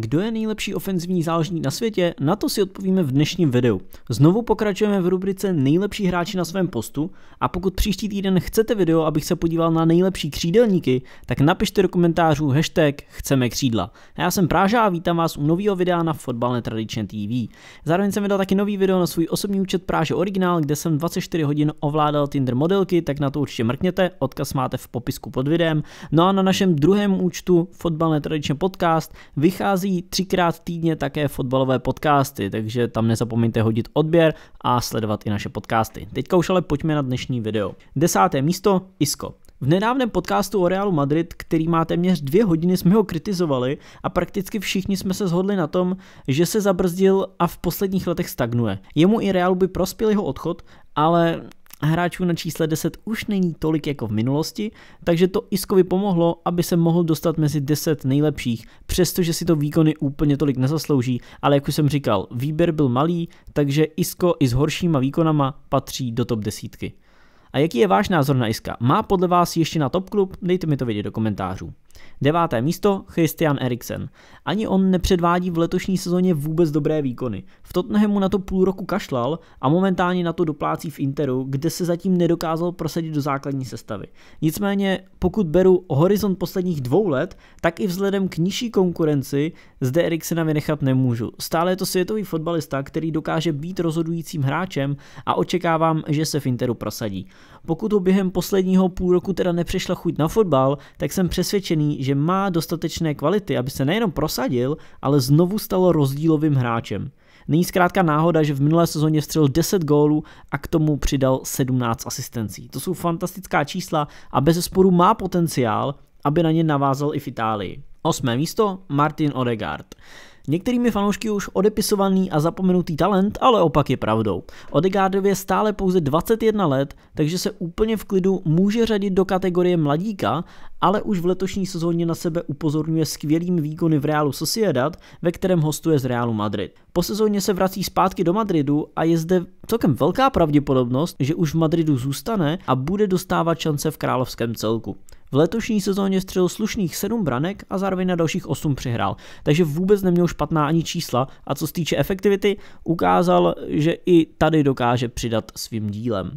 Kdo je nejlepší ofenzivní záložník na světě? Na to si odpovíme v dnešním videu. Znovu pokračujeme v rubrice Nejlepší hráči na svém postu a pokud příští týden chcete video, abych se podíval na nejlepší křídelníky, tak napište do komentářů hashtag Chceme křídla. Já jsem Práža a vítám vás u nového videa na Fotbal Netradičně TV. Zároveň jsem vydal taky nový video na svůj osobní účet Práže Originál, kde jsem 24 hodin ovládal Tinder modelky, tak na to určitě mrkněte, odkaz máte v popisku pod videem. No a na našem druhém účtu Fotbal Netradičně Podcast vychází vychází třikrát týdně také fotbalové podcasty, takže tam nezapomeňte hodit odběr a sledovat i naše podcasty. Teďka už ale pojďme na dnešní video. Desáté místo Isco. V nedávném podcastu o Realu Madrid, který má téměř dvě hodiny, jsme ho kritizovali a prakticky všichni jsme se shodli na tom, že se zabrzdil a v posledních letech stagnuje. Jemu i Realu by prospěl jeho odchod, ale a hráčů na čísle 10 už není tolik jako v minulosti, takže to Iskovi pomohlo, aby se mohl dostat mezi 10 nejlepších, přestože si to výkony úplně tolik nezaslouží, ale jak už jsem říkal, výběr byl malý, takže Isko i s horšíma výkonama patří do top desítky. A jaký je váš názor na Iska? Má podle vás ještě na top klub? Dejte mi to vědět do komentářů. Deváté místo Christian Eriksen. Ani on nepředvádí v letošní sezóně vůbec dobré výkony. V Tottenhamu na to půl roku kašlal a momentálně na to doplácí v Interu, kde se zatím nedokázal prosadit do základní sestavy. Nicméně, pokud beru horizont posledních dvou let, tak i vzhledem k nižší konkurenci zde Eriksena vynechat nemůžu. Stále je to světový fotbalista, který dokáže být rozhodujícím hráčem a očekávám, že se v Interu prosadí. Pokud ho během posledního půl roku teda nepřešla chuť na fotbal, tak jsem přesvědčený, že má dostatečné kvality, aby se nejenom prosadil, ale znovu stal rozdílovým hráčem. Není zkrátka náhoda, že v minulé sezóně střelil 10 gólů a k tomu přidal 17 asistencí. To jsou fantastická čísla a bez sporu má potenciál, aby na ně navázal i v Itálii. Osmé místo Martin Odegaard. Některými fanoušky už odepisovaný a zapomenutý talent, ale opak je pravdou. Odegaardově je stále pouze 21 let, takže se úplně v klidu může řadit do kategorie mladíka ale už v letošní sezóně na sebe upozorňuje skvělým výkony v Realu Sociedad, ve kterém hostuje z Realu Madrid. Po sezóně se vrací zpátky do Madridu a je zde celkem velká pravděpodobnost, že už v Madridu zůstane a bude dostávat šance v královském celku. V letošní sezóně střelil slušných 7 branek a zároveň na dalších 8 přihrál, takže vůbec neměl špatná ani čísla a co se týče efektivity, ukázal, že i tady dokáže přidat svým dílem.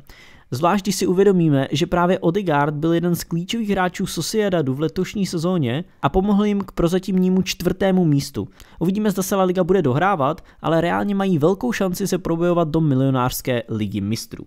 Zvlášť když si uvědomíme, že právě Odegaard byl jeden z klíčových hráčů Sociedadu v letošní sezóně a pomohl jim k prozatímnímu čtvrtému místu. Uvidíme, zda se La Liga bude dohrávat, ale reálně mají velkou šanci se probojovat do milionářské ligy mistrů.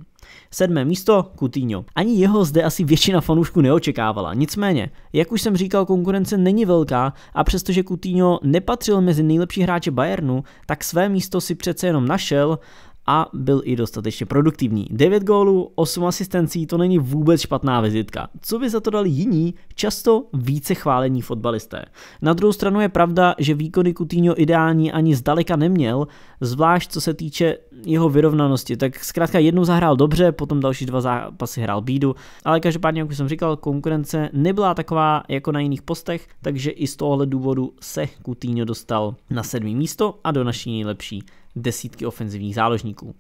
Sedmé místo Coutinho. Ani jeho zde asi většina fanoušků neočekávala. Nicméně, jak už jsem říkal, konkurence není velká a přestože Coutinho nepatřil mezi nejlepší hráče Bayernu, tak své místo si přece jenom našel a byl i dostatečně produktivní. 9 gólů, 8 asistencí, to není vůbec špatná vizitka. Co by za to dali jiní, často více chválení fotbalisté. Na druhou stranu je pravda, že výkony Coutinho ideální ani zdaleka neměl, zvlášť co se týče jeho vyrovnanosti. Tak zkrátka jednou zahrál dobře, potom další dva zápasy hrál bídu, ale každopádně, jak už jsem říkal, konkurence nebyla taková jako na jiných postech, takže i z tohohle důvodu se Coutinho dostal na sedmý místo a do naší nejlepší desítky ofenzivních záložníků.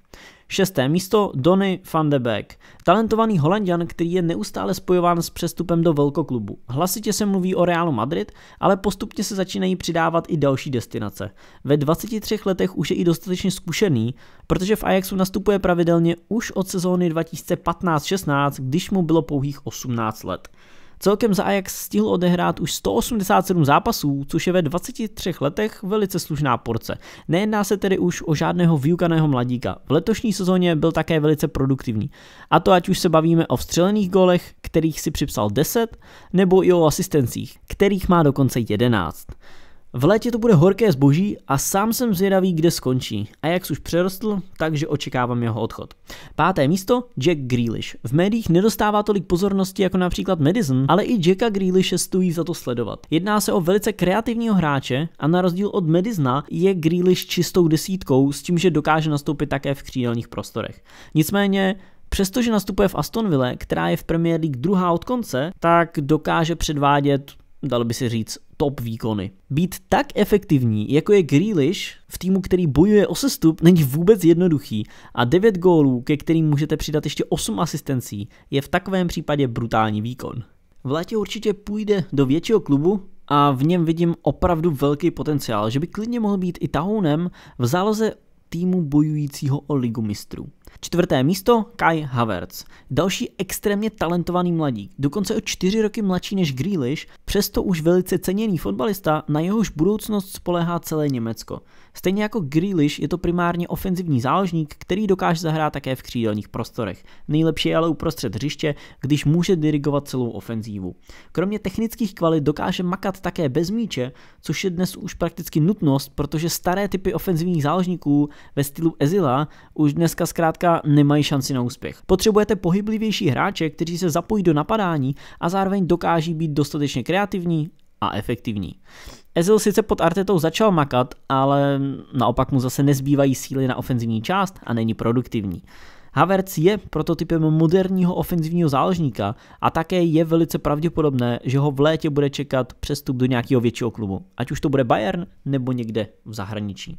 Šesté místo Donny van de Beek, talentovaný holanděn, který je neustále spojován s přestupem do velkoklubu. Hlasitě se mluví o Realu Madrid, ale postupně se začínají přidávat i další destinace. Ve 23 letech už je i dostatečně zkušený, protože v Ajaxu nastupuje pravidelně už od sezóny 2015-16, když mu bylo pouhých 18 let. Celkem za Ajax stihl odehrát už 187 zápasů, což je ve 23 letech velice slušná porce. Nejedná se tedy už o žádného vyukaného mladíka. V letošní sezóně byl také velice produktivní. A to ať už se bavíme o vstřelených golech, kterých si připsal 10, nebo i o asistencích, kterých má dokonce 11. V létě to bude horké zboží a sám jsem zvědavý, kde skončí. A jak už přerostl, takže očekávám jeho odchod. Páté místo Jack Grealish. V médiích nedostává tolik pozornosti jako například Madison, ale i Jacka Grealishe stojí za to sledovat. Jedná se o velice kreativního hráče a na rozdíl od Madisona je Grealish čistou desítkou s tím, že dokáže nastoupit také v křídelních prostorech. Nicméně Přestože nastupuje v Aston která je v Premier League druhá od konce, tak dokáže předvádět dalo by se říct, top výkony. Být tak efektivní, jako je Grealish v týmu, který bojuje o sestup, není vůbec jednoduchý a 9 gólů, ke kterým můžete přidat ještě 8 asistencí, je v takovém případě brutální výkon. V létě určitě půjde do většího klubu, a v něm vidím opravdu velký potenciál, že by klidně mohl být i tahounem v záloze týmu bojujícího o ligu mistrů. Čtvrté místo Kai Havertz. Další extrémně talentovaný mladík, dokonce o čtyři roky mladší než Grealish, přesto už velice ceněný fotbalista, na jehož budoucnost spolehá celé Německo. Stejně jako Grealish je to primárně ofenzivní záložník, který dokáže zahrát také v křídelních prostorech. Nejlepší je ale uprostřed hřiště, když může dirigovat celou ofenzívu. Kromě technických kvalit dokáže makat také bez míče, což je dnes už prakticky nutnost, protože staré typy ofenzivních záložníků ve stylu Ezila už dneska zkrátka zkrátka nemají šanci na úspěch. Potřebujete pohyblivější hráče, kteří se zapojí do napadání a zároveň dokáží být dostatečně kreativní a efektivní. Ezil sice pod Artetou začal makat, ale naopak mu zase nezbývají síly na ofenzivní část a není produktivní. Havertz je prototypem moderního ofenzivního záložníka a také je velice pravděpodobné, že ho v létě bude čekat přestup do nějakého většího klubu, ať už to bude Bayern nebo někde v zahraničí.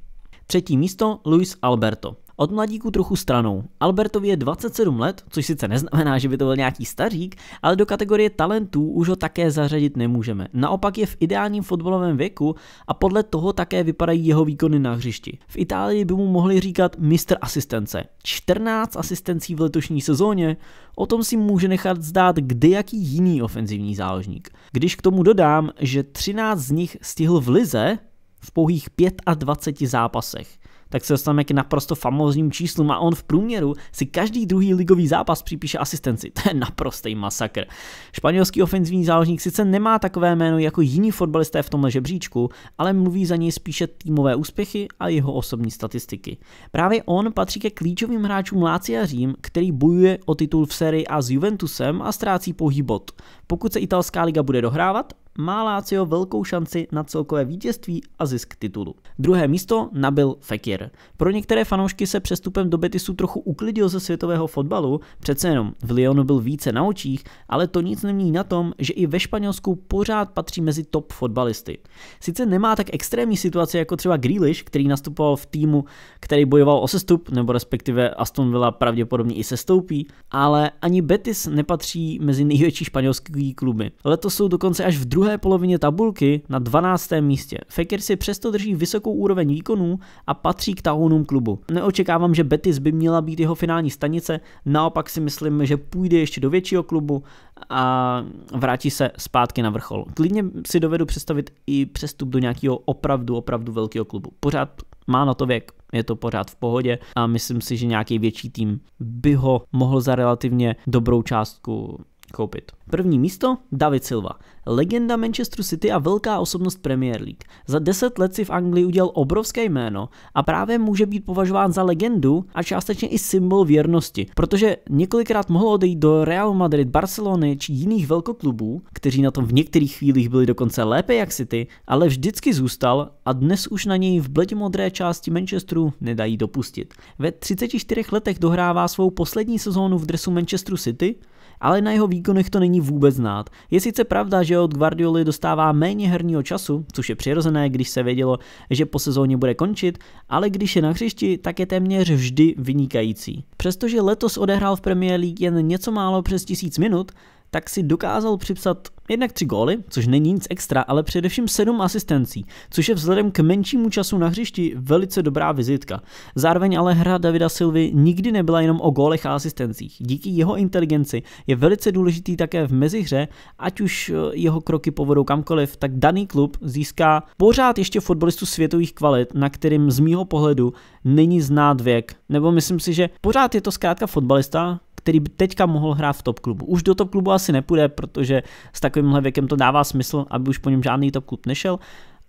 Třetí místo Luis Alberto. Od mladíků trochu stranou. Albertovi je 27 let, což sice neznamená, že by to byl nějaký stařík, ale do kategorie talentů už ho také zařadit nemůžeme. Naopak je v ideálním fotbalovém věku a podle toho také vypadají jeho výkony na hřišti. V Itálii by mu mohli říkat mistr asistence. 14 asistencí v letošní sezóně, o tom si může nechat zdát jaký jiný ofenzivní záložník. Když k tomu dodám, že 13 z nich stihl v lize, v pouhých 25 zápasech tak se dostaneme k naprosto famózním číslům a on v průměru si každý druhý ligový zápas připíše asistenci. To je naprostý masakr. Španělský ofenzivní záložník sice nemá takové jméno jako jiní fotbalisté v tomhle žebříčku, ale mluví za něj spíše týmové úspěchy a jeho osobní statistiky. Právě on patří ke klíčovým hráčům Lácia Řím, který bojuje o titul v sérii A s Juventusem a ztrácí pouhý bod. Pokud se italská liga bude dohrávat, má Lazio velkou šanci na celkové vítězství a zisk titulu. Druhé místo nabil Fekir. Pro některé fanoušky se přestupem do Betisu trochu uklidil ze světového fotbalu, přece jenom v Lyonu byl více na očích, ale to nic nemění na tom, že i ve Španělsku pořád patří mezi top fotbalisty. Sice nemá tak extrémní situace jako třeba Grealish, který nastupoval v týmu, který bojoval o sestup, nebo respektive Aston Villa pravděpodobně i sestoupí, ale ani Betis nepatří mezi největší španělské kluby. Letos jsou dokonce až v druhé druhé polovině tabulky na 12. místě. Faker si přesto drží vysokou úroveň výkonů a patří k tahounům klubu. Neočekávám, že Betis by měla být jeho finální stanice, naopak si myslím, že půjde ještě do většího klubu a vrátí se zpátky na vrchol. Klidně si dovedu představit i přestup do nějakého opravdu, opravdu velkého klubu. Pořád má na to věk, je to pořád v pohodě a myslím si, že nějaký větší tým by ho mohl za relativně dobrou částku koupit. První místo David Silva, legenda Manchester City a velká osobnost Premier League. Za 10 let si v Anglii udělal obrovské jméno a právě může být považován za legendu a částečně i symbol věrnosti, protože několikrát mohl odejít do Real Madrid, Barcelony či jiných velkoklubů, kteří na tom v některých chvílích byli dokonce lépe jak City, ale vždycky zůstal a dnes už na něj v bledě modré části Manchesteru nedají dopustit. Ve 34 letech dohrává svou poslední sezónu v dresu Manchesteru City, ale na jeho výkon výkonech to není vůbec znát. Je sice pravda, že od Guardioli dostává méně herního času, což je přirozené, když se vědělo, že po sezóně bude končit, ale když je na hřišti, tak je téměř vždy vynikající. Přestože letos odehrál v Premier League jen něco málo přes tisíc minut, tak si dokázal připsat Jednak tři góly, což není nic extra, ale především sedm asistencí, což je vzhledem k menšímu času na hřišti velice dobrá vizitka. Zároveň ale hra Davida Silvy nikdy nebyla jenom o gólech a asistencích. Díky jeho inteligenci je velice důležitý také v mezihře, ať už eh, jeho kroky povedou kamkoliv, tak daný klub získá pořád ještě fotbalistu světových kvalit, na kterým z mýho pohledu není znát věk. Nebo myslím si, že pořád je to zkrátka fotbalista, který by teďka mohl hrát v top klubu. Už do top klubu asi nepůjde, protože s takovýmhle věkem to dává smysl, aby už po něm žádný top klub nešel,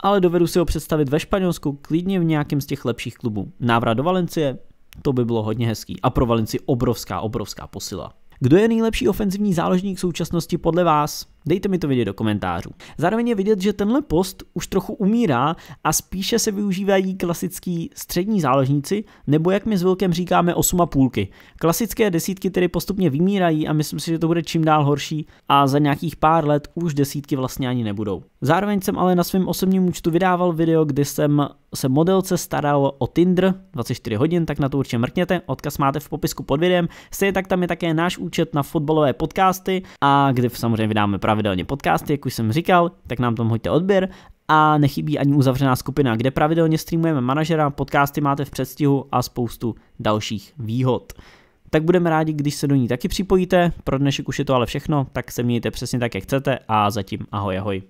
ale dovedu si ho představit ve Španělsku, klidně v nějakém z těch lepších klubů. Návrat do Valencie, to by bylo hodně hezký. A pro Valenci obrovská, obrovská posila. Kdo je nejlepší ofenzivní záložník v současnosti podle vás? Dejte mi to vědět do komentářů. Zároveň je vidět, že tenhle post už trochu umírá a spíše se využívají klasický střední záložníci, nebo jak my s Vilkem říkáme 8 a půlky. Klasické desítky tedy postupně vymírají a myslím si, že to bude čím dál horší a za nějakých pár let už desítky vlastně ani nebudou. Zároveň jsem ale na svém osobním účtu vydával video, kdy jsem se modelce staral o Tinder 24 hodin, tak na to určitě mrkněte, odkaz máte v popisku pod videem. Stejně tak tam je také náš účet na fotbalové podcasty a kde samozřejmě vydáme pravdu pravidelně podcasty, jak už jsem říkal, tak nám tam hoďte odběr a nechybí ani uzavřená skupina, kde pravidelně streamujeme manažera, podcasty máte v předstihu a spoustu dalších výhod. Tak budeme rádi, když se do ní taky připojíte. Pro dnešek už je to ale všechno, tak se mějte přesně tak, jak chcete a zatím ahoj ahoj.